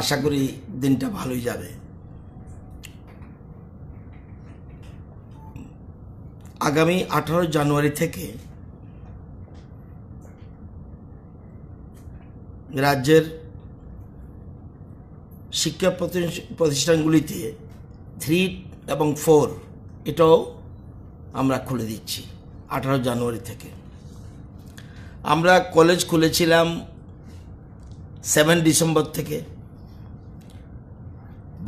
আশা করি দিনটা ভালোই যাবে আগামী আঠারো জানুয়ারি থেকে রাজ্যের শিক্ষা প্রতিষ্ঠানগুলিতে থ্রি এবং ফোর এটাও আমরা খুলে দিচ্ছি আঠারো জানুয়ারি থেকে আমরা কলেজ খুলেছিলাম সেভেন ডিসেম্বর থেকে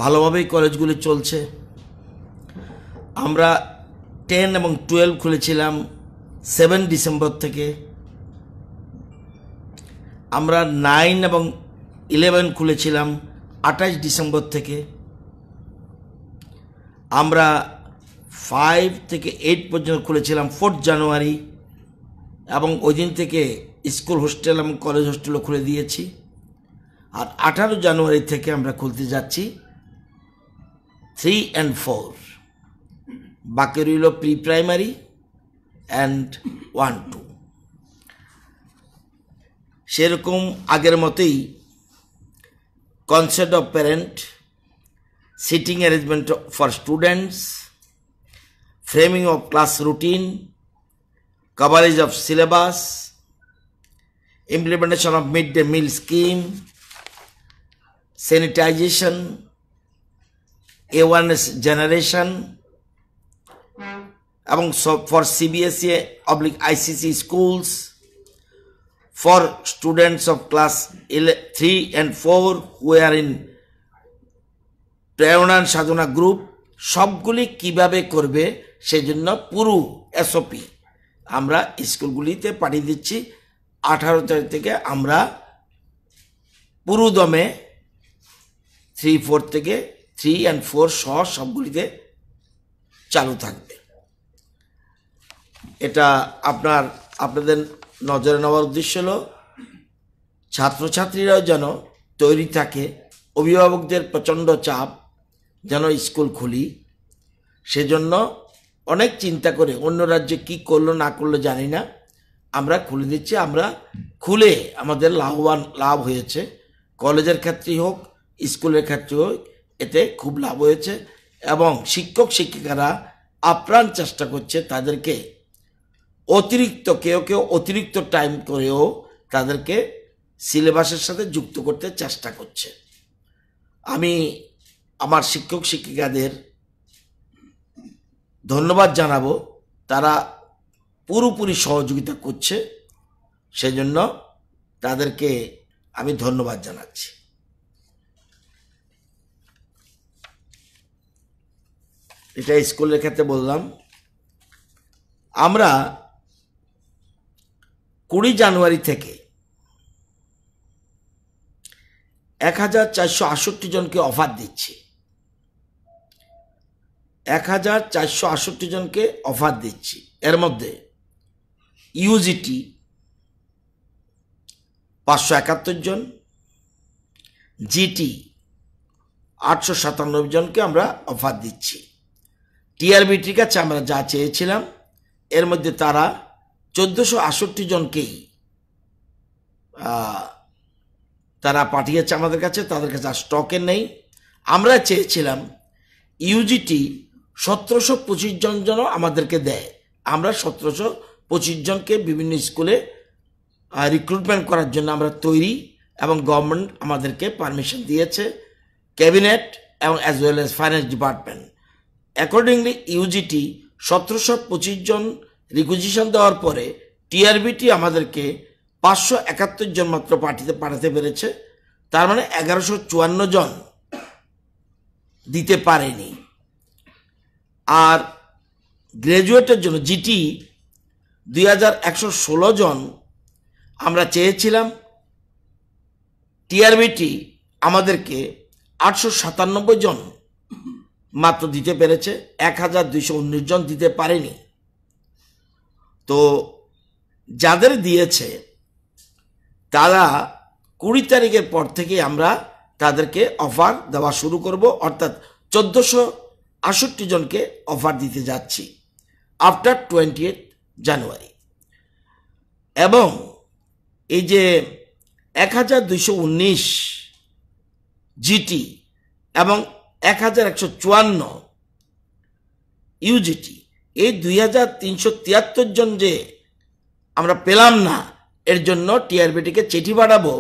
ভালোভাবেই কলেজগুলি চলছে আমরা টেন এবং টুয়েলভ খুলেছিলাম সেভেন ডিসেম্বর থেকে আমরা নাইন এবং ইলেভেন খুলেছিলাম আঠাশ ডিসেম্বর থেকে আমরা ফাইভ থেকে এইট পর্যন্ত খুলেছিলাম ফোর্থ জানুয়ারি এবং ওই দিন থেকে স্কুল হোস্টেল এবং কলেজ হোস্টেলও খুলে দিয়েছি আর আঠারো জানুয়ারি থেকে আমরা খুলতে যাচ্ছি থ্রি অ্যান্ড ফোর বাকি রইল pre primary and one two সেরকম আগের মতেই concept of parent sitting arrangement for students framing of class routine coverage of syllabus implementation of mid day meal scheme sanitization awareness generation এবং for CBSE oblique ICC schools for students of class three and four where in প্রেরণান সাধনা group সবগুলি কিভাবে করবে সেজন্য পুরু SOP আমরা স্কুলগুলিতে পাঠিয়ে দিচ্ছি আঠারো তারিখ থেকে আমরা পুরুদমে থ্রি ফোর থেকে থ্রি অ্যান্ড ফোর সহ সবগুলিতে চালু থাকবে এটা আপনার আপনাদের নজরে নেওয়ার উদ্দেশ্য হল ছাত্রছাত্রীরাও যেন তৈরি থাকে অভিভাবকদের প্রচণ্ড চাপ যেন স্কুল খুলি সেজন্য অনেক চিন্তা করে অন্য রাজ্যে কি করলো না করলো জানি না আমরা খুলে দিচ্ছি আমরা খুলে আমাদের লাভবান লাভ হয়েছে কলেজের ক্ষেত্রেই হোক স্কুলের ক্ষেত্রে হোক এতে খুব লাভ হয়েছে এবং শিক্ষক শিক্ষিকারা আপ্রাণ চেষ্টা করছে তাদেরকে অতিরিক্ত কেউ কেউ অতিরিক্ত টাইম করেও তাদেরকে সিলেবাসের সাথে যুক্ত করতে চেষ্টা করছে আমি আমার শিক্ষক শিক্ষিকাদের ধন্যবাদ জানাবো তারা পুরোপুরি সহযোগিতা করছে সেজন্য তাদেরকে আমি ধন্যবাদ জানাচ্ছি এটা স্কুলের ক্ষেত্রে বললাম আমরা কুড়ি জানুয়ারি থেকে এক হাজার চারশো আষট্টি জনকে অফার দিচ্ছি এক হাজার চারশো আষট্টি জনকে অফার দিচ্ছি এর মধ্যে ইউজিটি পাঁচশো একাত্তর জন জিটি আটশো সাতানব্বই জনকে আমরা অফার দিচ্ছি টিআরবি ঠিক আছে আমরা যা চেয়েছিলাম এর মধ্যে তারা চোদ্দোশো আষট্টি জনকেই তারা পাঠিয়েছে আমাদের কাছে তাদের কাছে আর স্টকে নেই আমরা চেয়েছিলাম ইউজিটি সতেরোশো পঁচিশ জন যেন আমাদেরকে দেয় আমরা সতেরোশো পঁচিশ জনকে বিভিন্ন স্কুলে রিক্রুটমেন্ট করার জন্য আমরা তৈরি এবং গভর্নমেন্ট আমাদেরকে পারমিশন দিয়েছে ক্যাবিনেট এবং as well as finance department accordingly UGT সতেরোশো পঁচিশ জন রিকুইজিশন দেওয়ার পরে টিআরবিটি আমাদেরকে পাঁচশো একাত্তর জন মাত্র পাঠিতে পাঠাতে পেরেছে তার মানে এগারোশো চুয়ান্ন জন দিতে পারেনি আর গ্র্যাজুয়েটের জন্য জিটি দুই হাজার একশো ষোলো জন আমরা চেয়েছিলাম টিআরবিটি আমাদেরকে আটশো সাতানব্বই জন মাত্র দিতে পেরেছে এক হাজার দুইশো উনিশ জন দিতে পারেনি তো যাদের দিয়েছে তারা কুড়ি তারিখের পর থেকে আমরা তাদেরকে অফার দেওয়া শুরু করব অর্থাৎ চোদ্দোশো আষট্টি জনকে অফার দিতে যাচ্ছি আফটার টোয়েন্টি এইট জানুয়ারি এবং এই যে এক হাজার দুইশো উনিশ জিটি এবং এক হাজার একশো চুয়ান্ন ইউজিটি এই দুই হাজার তিনশো তিয়াত্তর জন যে আমরা পেলাম না এর জন্য টিআরবিটিকে চিঠি পাঠাবো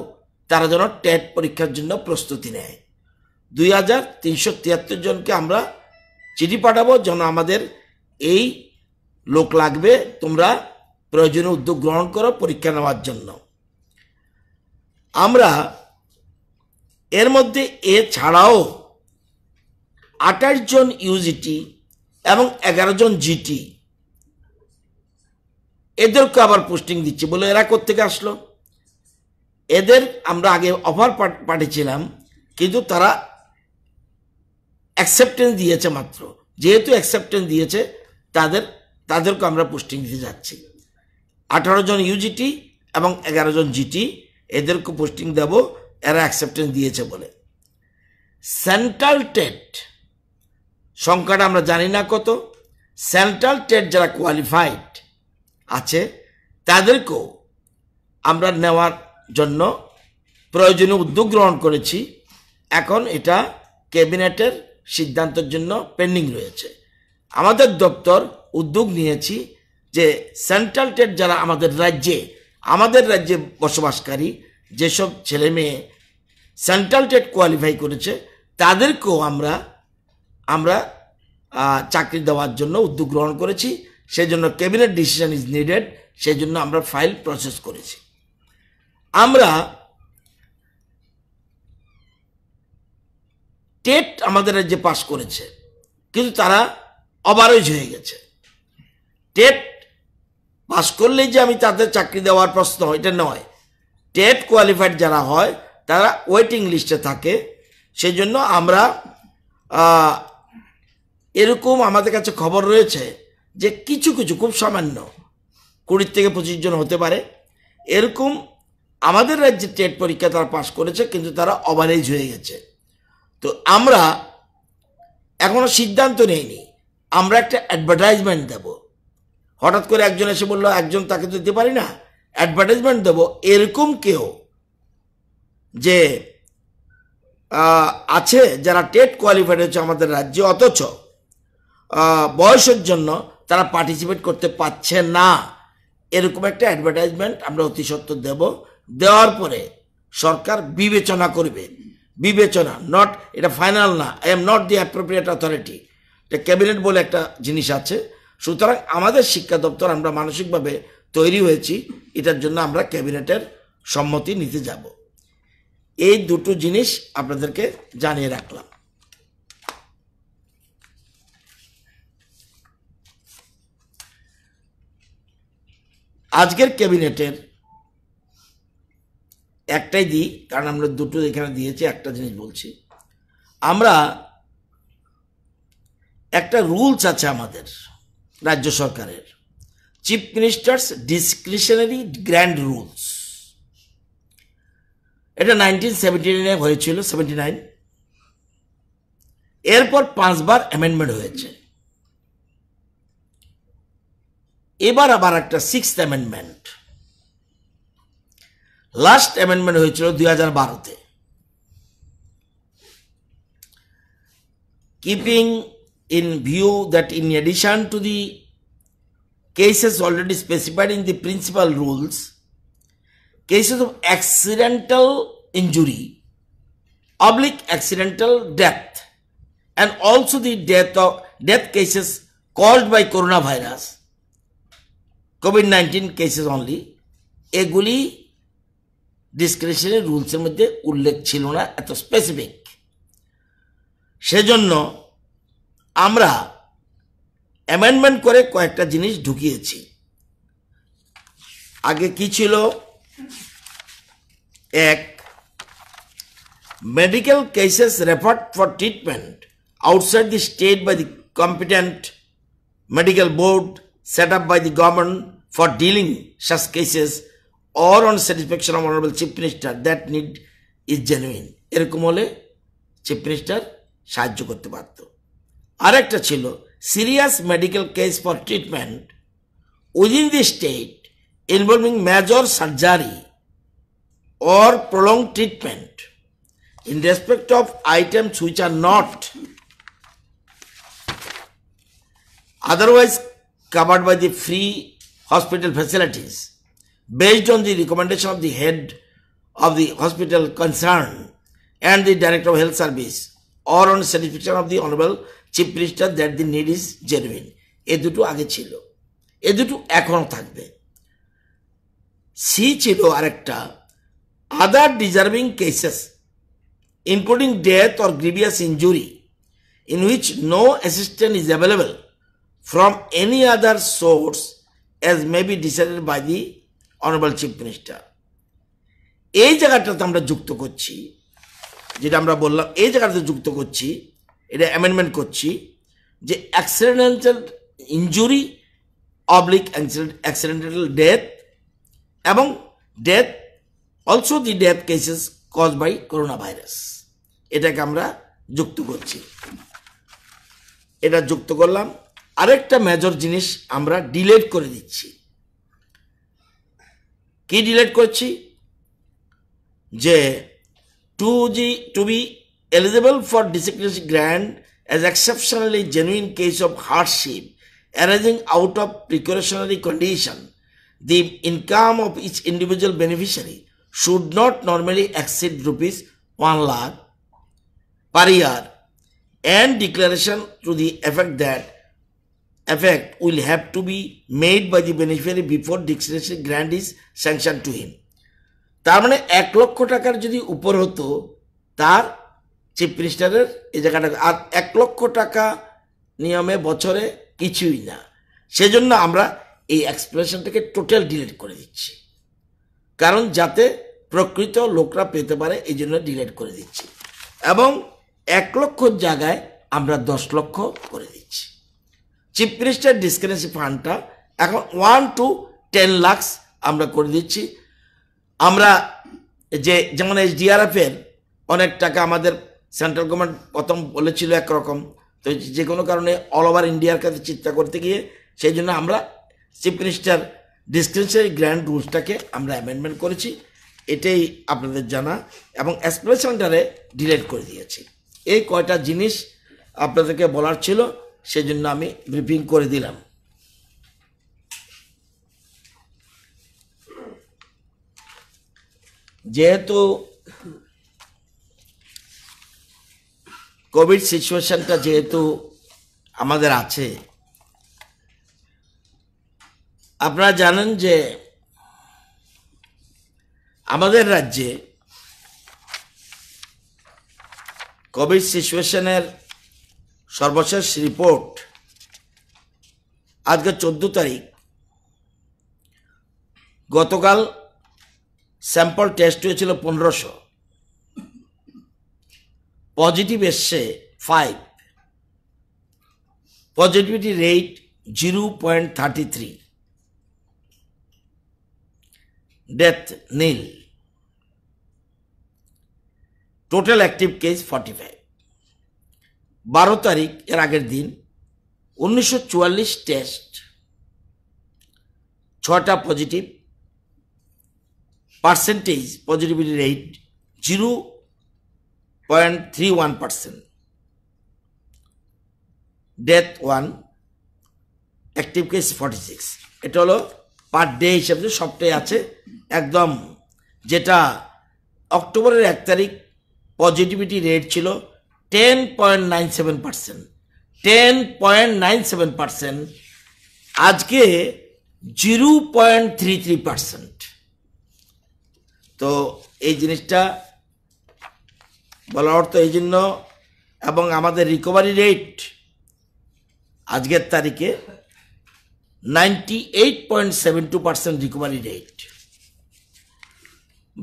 তারা যেন টেট পরীক্ষার জন্য প্রস্তুতি নেয় দুই হাজার তিনশো তিয়াত্তর জনকে আমরা চিঠি পাঠাবো যেন আমাদের এই লোক লাগবে তোমরা প্রয়োজনীয় উদ্যোগ গ্রহণ করো পরীক্ষা নেওয়ার জন্য আমরা এর মধ্যে এ ছাড়াও আঠাশ জন ইউজিটি এবং এগারো জন জিটি এদেরকে আবার পোস্টিং দিচ্ছি বলে এরা কোথেকে আসলো এদের আমরা আগে অফার পাঠিয়েছিলাম কিন্তু তারা অ্যাকসেপ্টেন্স দিয়েছে মাত্র যেহেতু অ্যাকসেপ্টেন্স দিয়েছে তাদের তাদেরকে আমরা পোস্টিং দিতে যাচ্ছি আঠারো জন ইউজিটি এবং এগারো জন জিটি এদেরকে পোস্টিং দেব এরা অ্যাকসেপ্টেন্স দিয়েছে বলে সেন্ট্রাল টেট সংখ্যাটা আমরা জানি না কত সেন্ট্রাল টেট যারা কোয়ালিফাইড আছে তাদেরকেও আমরা নেওয়ার জন্য প্রয়োজনীয় উদ্যোগ গ্রহণ করেছি এখন এটা ক্যাবিনেটের সিদ্ধান্তের জন্য পেন্ডিং রয়েছে আমাদের দপ্তর উদ্যোগ নিয়েছি যে সেন্ট্রাল টেট যারা আমাদের রাজ্যে আমাদের রাজ্যে বসবাসকারী যেসব ছেলে মেয়ে সেন্ট্রাল টেট কোয়ালিফাই করেছে তাদেরকেও আমরা আমরা চাকরি দেওয়ার জন্য উদ্যোগ গ্রহণ করেছি সেই জন্য ক্যাবিনেট ডিসিশন ইজ নিডেড সেই জন্য আমরা ফাইল প্রসেস করেছি আমরা টেট আমাদের রাজ্যে পাশ করেছে কিন্তু তারা অবারজ হয়ে গেছে টেট পাশ করলেই যে আমি তাদের চাকরি দেওয়ার প্রশ্ন এটা নয় টেট কোয়ালিফাইড যারা হয় তারা ওয়েটিং লিস্টে থাকে সেজন্য আমরা এরকম আমাদের কাছে খবর রয়েছে যে কিছু কিছু খুব সামান্য কুড়ির থেকে পঁচিশ জন হতে পারে এরকম আমাদের রাজ্যে টেট পরীক্ষা তারা পাশ করেছে কিন্তু তারা ওভারেজ হয়ে গেছে তো আমরা এখনও সিদ্ধান্ত নেইনি আমরা একটা অ্যাডভার্টাইজমেন্ট দেব হঠাৎ করে একজন এসে বললো একজন তাকে তো দিতে পারি না অ্যাডভার্টাইজমেন্ট দেব এরকম কেউ যে আছে যারা টেট কোয়ালিফাইড হচ্ছে আমাদের রাজ্যে অথচ বয়সের জন্য তারা পার্টিসিপেট করতে পারছে না এরকম একটা অ্যাডভার্টাইজমেন্ট আমরা অতি সত্য দেব দেওয়ার পরে সরকার বিবেচনা করবে বিবেচনা নট এটা ফাইনাল না I am not the appropriate authority এটা ক্যাবিনেট বলে একটা জিনিস আছে সুতরাং আমাদের শিক্ষা দপ্তর আমরা মানসিকভাবে তৈরি হয়েছি এটার জন্য আমরা ক্যাবিনেটের সম্মতি নিতে যাব এই দুটো জিনিস আপনাদেরকে জানিয়ে রাখলাম আজকের ক্যাবিনেটের একটাই দিই কারণ আমরা দুটো এখানে দিয়েছি একটা জিনিস বলছি আমরা একটা রুলস আছে আমাদের রাজ্য সরকারের chief ministers discretionary grant rules এটা নাইনটিন সেভেন্টি নাইনে হয়েছিল সেভেন্টি নাইন এরপর পাঁচবার অ্যামেন্ডমেন্ট হয়েছে এবার আবার একটা সিক্স অ্যামেন্ডমেন্ট লাস্ট অ্যামেন্ডমেন্ট হয়েছিল দুই হাজার বারোতে keeping in view that in addition to the cases already specified in the principal rules, cases of accidental injury, oblique accidental death, and also the death of death cases caused by coronavirus Covid nineteen cases only এগুলি ডিসক্রিপশনের রুলসের মধ্যে উল্লেখ ছিল না এত specific সেজন্য আমরা amendment করে কয়েকটা জিনিস ঢুকিয়েছি আগে কি ছিল এক medical cases referred for treatment outside the state by the competent medical board set up by the government for dealing such cases or on satisfaction of honorable chief minister that need is genuine এরকম হলে chief minister সাহায্য করতে পারত আরেকটা ছিল serious medical case for treatment within the state involving major surgery or prolong treatment in respect of items which are not otherwise covered by the free hospital facilities. Based on the recommendation of the head of the hospital concerned and the Director of Health Service or on satisfaction of the Honorable Chief Minister that the need is genuine. এ দুটো আগে ছিল এ দুটো এখনও থাকবে C ছিল আরেকটা other deserving cases including death or grievous injury in which no assistant is available from any other source as may be decided by the honorable chief minister এই জায়গাটাতে আমরা যুক্ত করছি যেটা আমরা বললাম এই জায়গাটাতে যুক্ত করছি এটা অ্যামেন্ডমেন্ট করছি যে accidental injury oblique accidental death এবং death also the death cases cause by corona virus এটাকে আমরা যুক্ত করছি এটা যুক্ত করলাম আরেকটা মেজর জিনিস আমরা ডিলেট করে দিচ্ছি কি ডিলেট করছি যে টু জি to be eligible for disciplinary grant as exceptionally genuine case of hardship arising out of precautionary condition the income of each individual beneficiary should not normally exceed rupees one lakh per year and declaration to the effect that effect will have to be made by the beneficiary before discretion grant is sanction to him তার মানে এক লক্ষ টাকার যদি উপর হতো তার chief মিনিস্টারের এই জায়গাটা আর এক লক্ষ টাকা নিয়মে বছরে কিছুই না সেজন্য আমরা এই এক্সপ্রেশনটাকে টোটাল ডিলেট করে দিচ্ছি কারণ যাতে প্রকৃত লোকরা পেতে পারে এই জন্য ডিলেট করে দিচ্ছি এবং এক লক্ষ জায়গায় আমরা দশ লক্ষ করে দিচ্ছি চিফ মিনিস্টার ডিসকারেন্সি ফান্ডটা এখন ওয়ান টু টেন লাখস আমরা করে দিচ্ছি আমরা যে যেমন ডিআরএফের অনেক টাকা আমাদের সেন্ট্রাল গভর্নমেন্ট প্রথম বলেছিল একরকম তো যে কোনো কারণে অল ওভার ইন্ডিয়ার কাছে চিন্তা করতে গিয়ে সেই জন্য আমরা চিফ মিনিস্টার ডিসক্রিপশনারি গ্র্যান্ড রুলসটাকে আমরা অ্যামেন্ডমেন্ট করেছি এটাই আপনাদের জানা এবং এক্সপ্রেশনটারে ডিলেট করে দিয়েছি এই কয়টা জিনিস আপনাদেরকে বলার ছিল সেজন্য আমি ব্রিফিং করে দিলাম যেহেতু কোভিড সিচুয়েশনটা যেহেতু আমাদের আছে আপনারা জানেন যে আমাদের রাজ্যে কোভিড সিচুয়েশনের সর্বশেষ রিপোর্ট আজকে চোদ্দ তারিখ গতকাল স্যাম্পল টেস্ট হয়েছিল পনেরোশো পজিটিভ এসছে five positivity rate zero point thirty three death nil total active case forty five বারো তারিখ এর আগের দিন উনিশশো টেস্ট ছটা positive percentage positivity rate zero point three one percent death one active case forty six এটা হলো পার ডে হিসাবে সবটাই আছে একদম যেটা অক্টোবরের এক তারিখ পজিটিভিটি রেট ছিল ten point nine seven percent ten point nine seven percent আজকে zero point three three percent তো এই জিনিসটা বলার অর্থ এই জন্য এবং আমাদের রিকভারি রেট আজকের তারিখে ninety eight point seven two percent recovery rate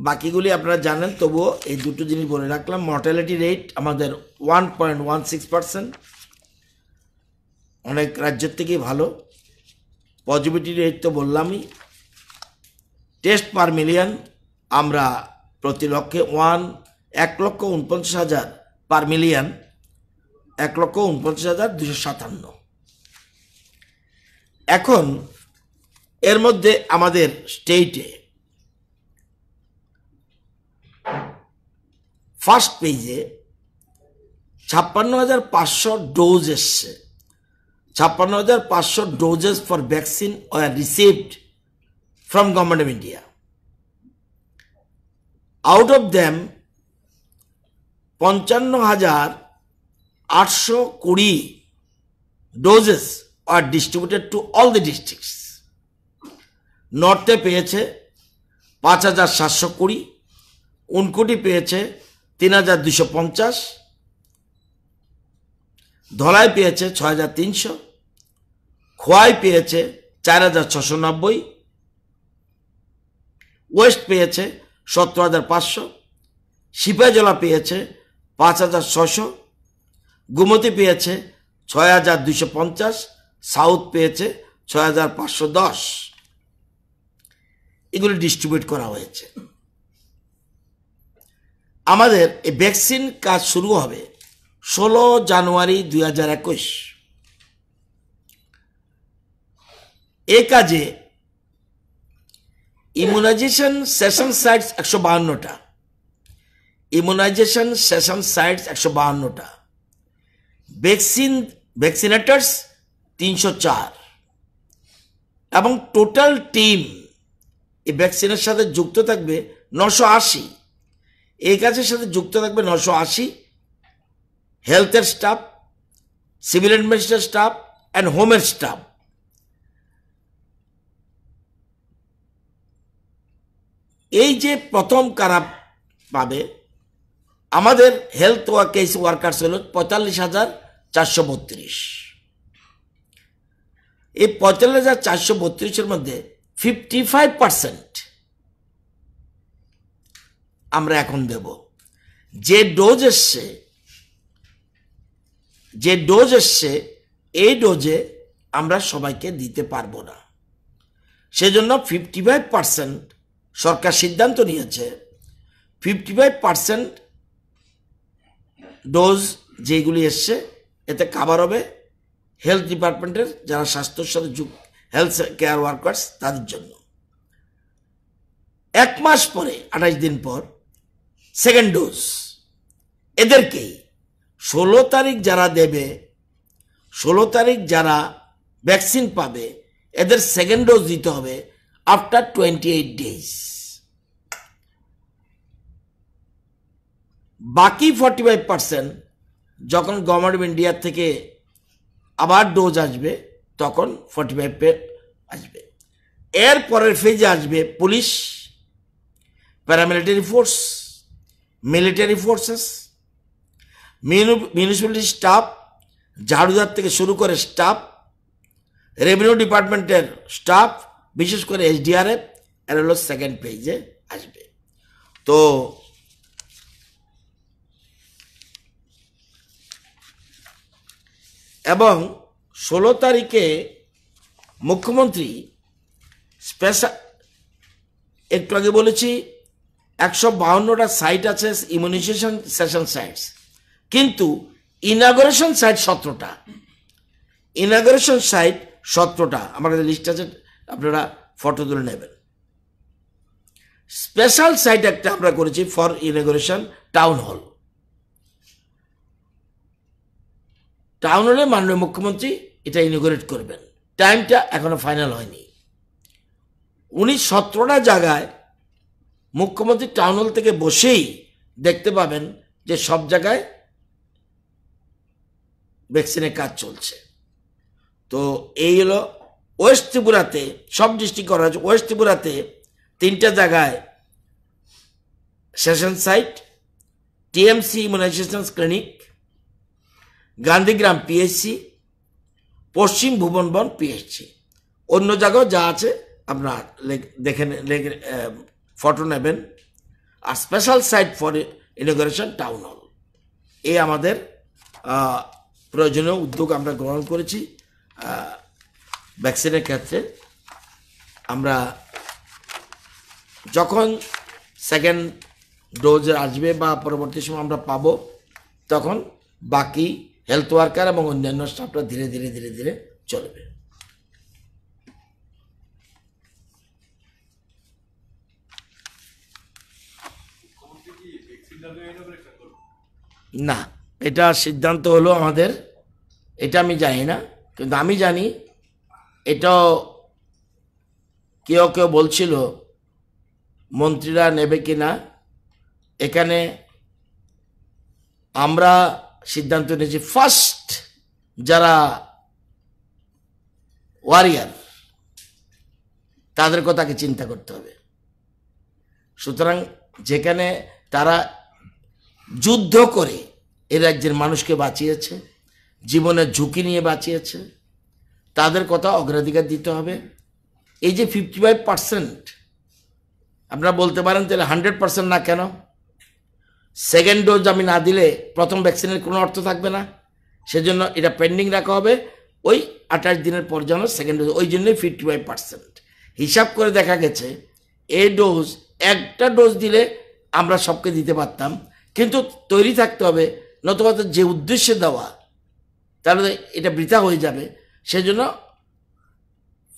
বাকিগুলি আপনারা জানেন তবুও এই দুটো জিনিস বলে রাখলাম মর্টালিটি রেট আমাদের one point one six percent অনেক রাজ্যের থেকেই ভালো পজিটিভিটি রেট তো বললামই টেস্ট পার মিলিয়ন আমরা প্রতি লক্ষে ওয়ান এক লক্ষ উনপঞ্চাশ হাজার পার মিলিয়ন এক লক্ষ উনপঞ্চাশ হাজার দুশো সাতান্ন এখন এর মধ্যে আমাদের স্টেটে ফার্স্ট পেজে ছাপ্পান্ন হাজার পাঁচশো ডোজ এসছে ছাপ্পান্ন হাজার পাঁচশো doses for vaccine were received from government of India out of them পঞ্চান্ন হাজার আটশো কুড়ি doses are distributed to all the districts নর্থে পেয়েছে পাঁচ হাজার সাতশো কুড়ি উনকুটি পেয়েছে তিন হাজার দুশো পঞ্চাশ ধলাই পেয়েছে ছয় হাজার তিনশো খোয়াই পেয়েছে চার হাজার ছশো নব্বই ওয়েস্ট পেয়েছে সতেরো হাজার পাঁচশো সিপাহীজলা পেয়েছে পাঁচ হাজার ছশো গুমতি পেয়েছে ছয় হাজার দুশো পঞ্চাশ সাউথ পেয়েছে ছয় হাজার পাঁচশো দশ এগুলি ডিস্ট্রিবিউট করা হয়েছে আমাদের এই ভ্যাকসিন কাজ শুরু হবে ষোলো জানুয়ারি দুই হাজার একুশ এ কাজে ইমিউনাইজেশন সেশন সাইটস একশো বাহান্নটা ইমিউনাইজেশন সেশন সাইটস একশো বাহান্নটা ভ্যাকসিন ভ্যাকসিনেটার্স তিনশো চার এবং টোটাল টিম এই ভ্যাকসিনের সাথে যুক্ত থাকবে নশো আশি এই কাজের সাথে যুক্ত থাকবে নশো আশি হেলথের staff civil administration staff and হোমের স্টাফ এই যে প্রথম কারা পাবে আমাদের হেলথ ওয়ার্কেস ওয়ার্কার্স হল পঁয়তাল্লিশ হাজার চারশো বত্রিশ এই পঁয়তাল্লিশ হাজার চারশো বত্রিশের মধ্যে ফিফটি ফাইভ পার্সেন্ট আমরা এখন দেব যে ডোজ এসছে যে ডোজ এসছে এই ডোজে আমরা সবাইকে দিতে পারবো না সেজন্য ফিফটি ফাইভ পার্সেন্ট সরকার সিদ্ধান্ত নিয়েছে ফিফটি ফাইভ পার্সেন্ট ডোজ যেগুলি এসছে এতে কাভার হবে হেলথ ডিপার্টমেন্টের যারা স্বাস্থ্যের সাথে যুক্ত হেলথ কেয়ার ওয়ার্কার্স তাদের জন্য এক মাস পরে আঠাশ দিন পর সেকেন্ড ডোজ এদেরকেই ষোলো তারিখ যারা দেবে ষোলো তারিখ যারা ভ্যাকসিন পাবে এদের সেকেন্ড ডোজ দিতে হবে আফটার টোয়েন্টি এইট ডেজ বাকি ফর্টি ফাইভ পার্সেন্ট যখন গভর্নমেন্ট অফ ইন্ডিয়ার থেকে আবার ডোজ আসবে তখন ফর্টি ফাইভ আসবে এর পরের ফেজে আসবে police paramilitary force military forces municipality staff ঝাড়ুদার থেকে শুরু করে স্টাফ রেভিনিউ ডিপার্টমেন্টের স্টাফ বিশেষ করে এসডিআরএফ এর হলো সেকেন্ড পেজে আসবে তো এবং ষোলো তারিখে মুখ্যমন্ত্রী স্পেশাল একটু আগে বলেছি একশো বাহান্নটা সাইট আছে ইমিউনাইজেশন সেশন সাইটস কিন্তু ইনাগরেশন সাইট সতেরোটা ইনাগরেশন সাইট সতেরোটা আমার কাছে লিস্ট আছে আপনারা ফটো তুলে নেবেন স্পেশাল সাইট একটা আমরা করেছি for inauguration town hall town হলে মাননীয় মুখ্যমন্ত্রী এটা ইনগ্রেট করবেন টাইমটা এখনো ফাইনাল হয়নি উনি সতেরোটা জায়গায় মুখ্যমন্ত্রী টাউন হল থেকে বসেই দেখতে পাবেন যে সব জায়গায় ভ্যাকসিনের কাজ চলছে তো এই হলো ওয়েস্ট ত্রিপুরাতে সব ডিস্ট্রিক্ট করা হয়েছে ওয়েস্ট ত্রিপুরাতে তিনটা জায়গায় session site TMC immunization clinic Gandhigram PHC পশ্চিম ভুবনবন পিএসসি অন্য জায়গাও যা আছে আপনার দেখে ফটো নেবেন আর special site for inauguration town hall এ আমাদের প্রয়োজনীয় উদ্যোগ আমরা গ্রহণ করেছি ভ্যাকসিনের ক্ষেত্রে আমরা যখন সেকেন্ড ডোজ আসবে বা পরবর্তী সময় আমরা পাবো তখন বাকি হেলথ ওয়ার্কার এবং অন্যান্য স্টাফরা ধীরে ধীরে ধীরে ধীরে চলবে না এটা সিদ্ধান্ত হলো আমাদের এটা আমি জানি না কিন্তু আমি জানি এটাও কেউ কেউ বলছিল মন্ত্রীরা নেবে কি না এখানে আমরা সিদ্ধান্ত নিয়েছি ফার্স্ট যারা ওয়ারিয়ার তাদের কথাকে চিন্তা করতে হবে সুতরাং যেখানে তারা যুদ্ধ করে এ রাজ্যের মানুষকে বাঁচিয়েছে জীবনের ঝুঁকি নিয়ে বাঁচিয়েছে তাদের কথা অগ্রাধিকার দিতে হবে এই যে ফিফটি ফাইভ পার্সেন্ট আপনারা বলতে পারেন তাহলে হান্ড্রেড পার্সেন্ট না কেন সেকেন্ড ডোজ আমি না দিলে প্রথম ভ্যাকসিনের কোনো অর্থ থাকবে না সেজন্য এটা পেন্ডিং রাখা হবে ওই আঠাশ দিনের পর যেন সেকেন্ড ডোজ ওই জন্যই ফিফটি ফাইভ পার্সেন্ট হিসাব করে দেখা গেছে এ ডোজ একটা ডোজ দিলে আমরা সবকে দিতে পারতাম কিন্তু তৈরি থাকতে হবে নতুবা যে উদ্দেশ্যে দেওয়া তাহলে মানে এটা বৃথা হয়ে যাবে সেজন্য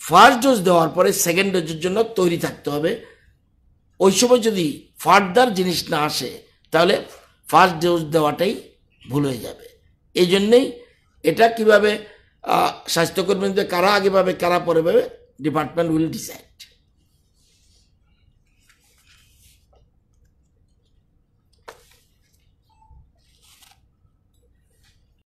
ফার্স্ট ডোজ দেওয়ার পরে সেকেন্ড ডোজের জন্য তৈরি থাকতে হবে ওই সময় যদি ফার্দার জিনিস না আসে তাহলে ফার্স্ট ডোজ দেওয়াটাই ভুল হয়ে যাবে এই জন্যেই এটা কিভাবে স্বাস্থ্যকর্মীদের কারা আগে পাবে কারা পরে পাবে ডিপার্টমেন্ট উইল ডিসাইড